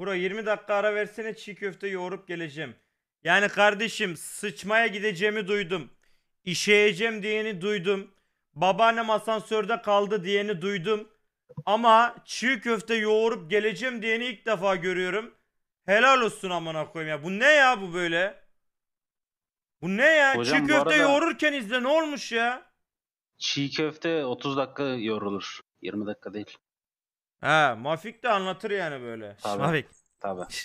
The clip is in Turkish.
Bro 20 dakika ara versene çiğ köfte yoğurup geleceğim. Yani kardeşim sıçmaya gideceğimi duydum. İşeyeceğim diyeni duydum. Babaannem asansörde kaldı diyeni duydum. Ama çiğ köfte yoğurup geleceğim diyeni ilk defa görüyorum. Helal olsun amına koyayım ya. Bu ne ya bu böyle? Bu ne ya? Hocam, çiğ köfte arada... yoğururken izle ne olmuş ya? Çiğ köfte 30 dakika yorulur. 20 dakika değil. Ha, Mafik de anlatır yani böyle. Tabii. Mafik. Tabii.